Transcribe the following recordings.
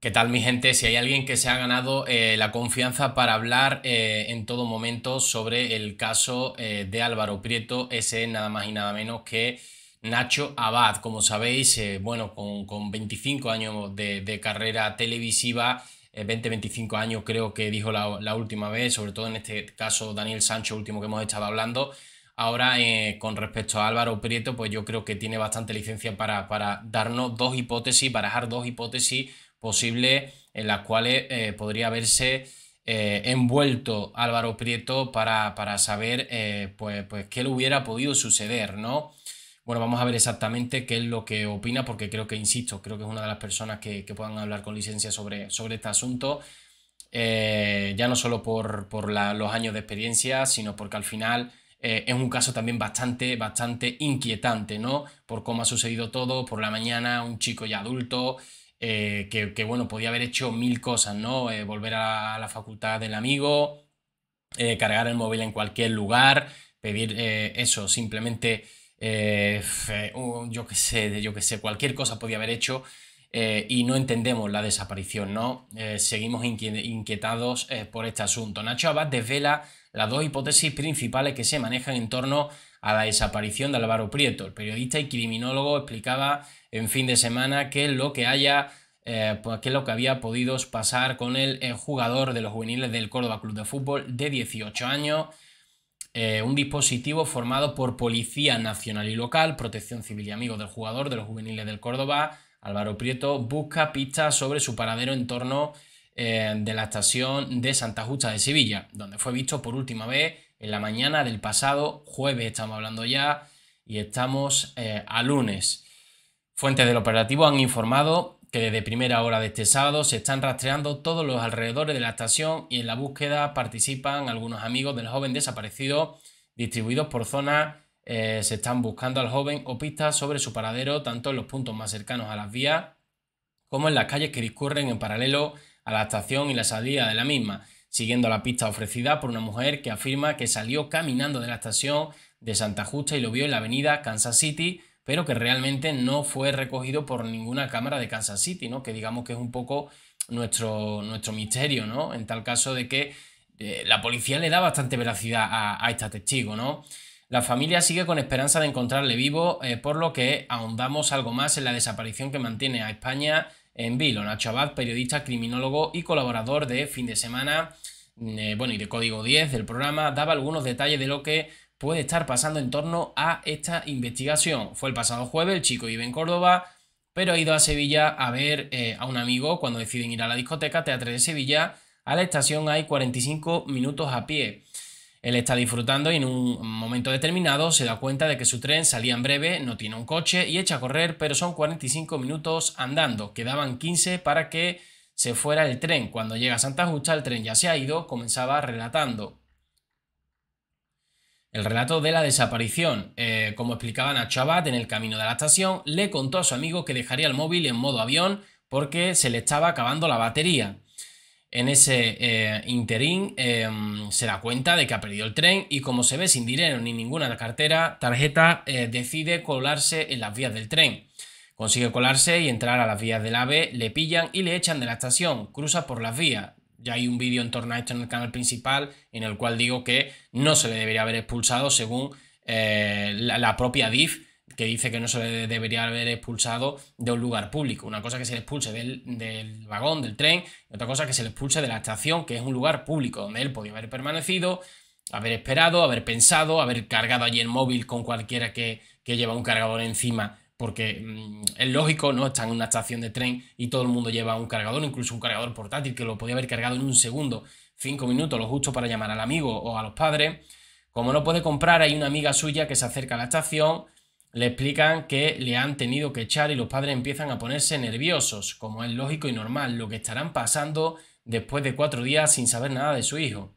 ¿Qué tal mi gente? Si hay alguien que se ha ganado eh, la confianza para hablar eh, en todo momento sobre el caso eh, de Álvaro Prieto, ese es nada más y nada menos que Nacho Abad. Como sabéis, bueno, con, 25 años de, carrera televisiva, 20, 25 años creo que dijo la, última vez, sobre todo en este caso Daniel Sancho, último que hemos estado hablando. Ahora, con respecto a Álvaro Prieto, pues yo creo que tiene bastante licencia para, para darnos dos hipótesis, barajar dos hipótesis posible en las cuales eh, eh, podría haberse eh, envuelto Álvaro Prieto para, para saber pues, pues qué le hubiera podido suceder, ¿no? Bueno, vamos a ver exactamente qué es lo que opina, porque creo que, insisto, creo que es una de las personas que, puedan hablar con licencia sobre, sobre este asunto, ya no solo por, los años de experiencia, sino porque al final es un caso también bastante, bastante inquietante, ¿no? Por cómo ha sucedido todo, por la mañana un chico ya adulto, eh, que, bueno, podía haber hecho mil cosas, ¿no? Eh, volver a la facultad del amigo, eh, cargar el móvil en cualquier lugar, pedir eso, simplemente, yo qué sé, yo qué sé, cualquier cosa podía haber hecho. y no entendemos la desaparición, ¿no? seguimos inquietados por este asunto. Nacho Abad desvela las dos hipótesis principales que se manejan en torno a la desaparición de Álvaro Prieto. El periodista y criminólogo explicaba en fin de semana que lo que haya qué eh, es lo que había podido pasar con el, el, jugador de los juveniles del Córdoba Club de Fútbol de 18 años. Eh, un dispositivo formado por Policía Nacional y Local, Protección Civil y Amigos del Jugador de los Juveniles del Córdoba, Álvaro Prieto, busca pistas sobre su paradero en torno eh, de la estación de Santa Justa de Sevilla, donde fue visto por última vez en la mañana del pasado jueves, estamos hablando ya, y estamos eh, a lunes. Fuentes del operativo han informado que desde primera hora de este sábado se están rastreando todos los alrededores de la estación y en la búsqueda participan algunos amigos del joven desaparecido distribuidos por zonas. Eh, se están buscando al joven o pistas sobre su paradero tanto en los puntos más cercanos a las vías como en las calles que discurren en paralelo a la estación y la salida de la misma siguiendo la pista ofrecida por una mujer que afirma que salió caminando de la estación de Santa Justa y lo vio en la avenida Kansas City, pero que realmente no fue recogido por ninguna cámara de Kansas City, ¿no? Que digamos que es un poco nuestro, nuestro misterio, ¿no? En tal caso de que eh, la policía le da bastante veracidad a, este testigo, ¿no? La familia sigue con esperanza de encontrarle vivo, eh, por lo que ahondamos algo más en la desaparición que mantiene a España en Vilo. Nacho Abad, periodista, criminólogo y colaborador de Fin de Semana, eh, bueno, y de Código 10 del programa, daba algunos detalles de lo que puede estar pasando en torno a esta investigación. Fue el pasado jueves, el chico vive en Córdoba, pero ha ido a Sevilla a ver eh, a un amigo cuando deciden ir a la discoteca Teatro de Sevilla. A la estación hay 45 minutos a pie. Él está disfrutando y en un momento determinado se da cuenta de que su tren salía en breve, no tiene un coche y echa a correr, pero son 45 minutos andando. Quedaban 15 para que se fuera el tren. Cuando llega a Santa Justa, el tren ya se ha ido, comenzaba relatando. El relato de la desaparición. Eh, como explicaba Nacho Abad en el camino de la estación, le contó a su amigo que dejaría el móvil en modo avión porque se le estaba acabando la batería. En ese eh, interín em, se da cuenta de que ha perdido el tren y como se ve sin dinero ni ninguna cartera, tarjeta, eh, decide colarse en las vías del tren. Consigue colarse y entrar a las vías del AVE, le pillan y le echan de la estación, cruza por las vías. Ya hay un vídeo en torno a esto en el canal principal en el cual digo que no se le debería haber expulsado según eh, la, la propia DIF que dice que no se le debería haber expulsado de un lugar público. Una cosa que se le expulse del, vagón, del tren, otra cosa que se le expulse de la estación, que es un lugar público donde él podía haber permanecido, haber esperado, haber pensado, haber cargado allí el móvil con cualquiera que, lleva un cargador encima porque mm, es lógico, ¿no? Está en una estación de tren y todo el mundo lleva un cargador, incluso un cargador portátil que lo podía haber cargado en un segundo, cinco minutos, lo justo para llamar al amigo o a los padres. Como no puede comprar, hay una amiga suya que se acerca a la estación le explican que le han tenido que echar y los padres empiezan a ponerse nerviosos, como es lógico y normal, lo que estarán pasando después de cuatro días sin saber nada de su hijo.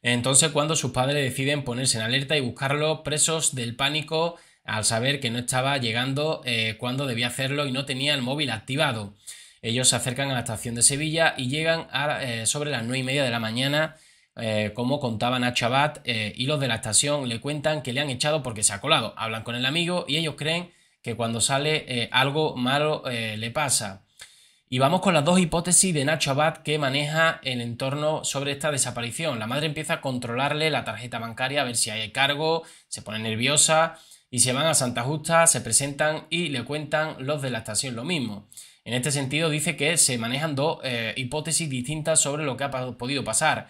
Entonces, cuando sus padres deciden ponerse en alerta y buscarlo presos del pánico al saber que no estaba llegando eh, cuando debía hacerlo y no tenía el móvil activado. Ellos se acercan a la estación de Sevilla y llegan a, eh, sobre las nueve y media de la mañana eh, como contaban a Chabat eh, y los de la estación le cuentan que le han echado porque se ha colado. Hablan con el amigo y ellos creen que cuando sale eh, algo malo le pasa. Y vamos con las dos hipótesis de Nacho Abad que maneja el entorno sobre esta desaparición. La madre empieza a controlarle la tarjeta bancaria a ver si hay cargo, se pone nerviosa y se van a Santa Justa, se presentan y le cuentan los de la estación lo mismo. En este sentido dice que se manejan dos hipótesis distintas sobre lo que ha podido pasar.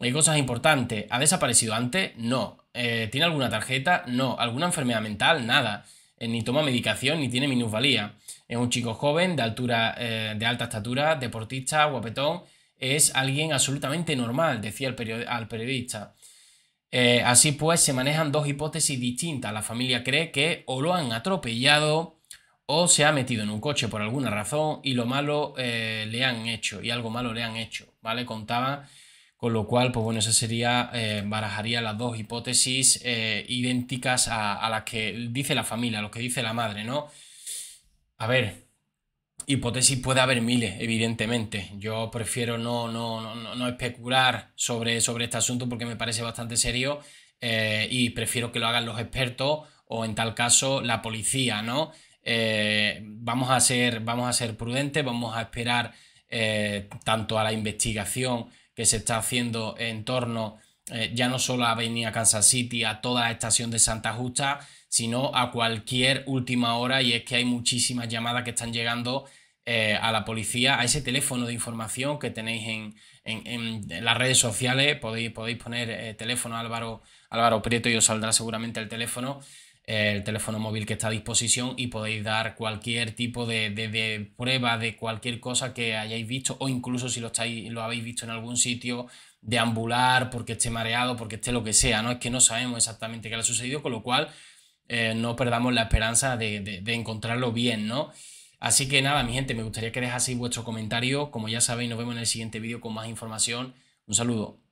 Hay cosas importantes. ¿Ha desaparecido antes? No. Eh, ¿Tiene alguna tarjeta? No. ¿Alguna enfermedad mental? Nada. Eh, ni toma medicación, ni tiene minusvalía. Es un chico joven, de altura, eh, de alta estatura, deportista, guapetón. Es alguien absolutamente normal, decía el al periodista. así pues, se manejan dos hipótesis distintas. La familia cree que o lo han atropellado o se ha metido en un coche por alguna razón y lo malo le han hecho, y algo malo le han hecho, ¿vale? Contaba con lo cual, pues bueno, esa sería, eh, barajaría las dos hipótesis eh, idénticas a, las que dice la familia, a lo que dice la madre, ¿no? A ver, hipótesis puede haber miles, evidentemente. Yo prefiero no, no, no, no especular sobre, sobre este asunto porque me parece bastante serio eh, y prefiero que lo hagan los expertos o en tal caso la policía, ¿no? vamos, a vamos a ser prudentes, vamos a esperar tanto a la investigación que se está haciendo en torno eh, ya no solo a Avenida Kansas City, a toda la estación de Santa Justa, sino a cualquier última hora y es que hay muchísimas llamadas que están llegando eh, a la policía, a ese teléfono de información que tenéis en, las redes sociales, podéis, podéis poner eh, teléfono Álvaro, Álvaro Prieto y os saldrá seguramente el teléfono el teléfono móvil que está a disposición y podéis dar cualquier tipo de, prueba de cualquier cosa que hayáis visto o incluso si lo, estáis, lo habéis visto en algún sitio, de ambular porque esté mareado, porque esté lo que sea, ¿no? Es que no sabemos exactamente qué le ha sucedido, con lo cual eh, no perdamos la esperanza de, de, encontrarlo bien, ¿no? Así que nada, mi gente, me gustaría que dejaseis vuestro comentario. Como ya sabéis, nos vemos en el siguiente vídeo con más información. Un saludo.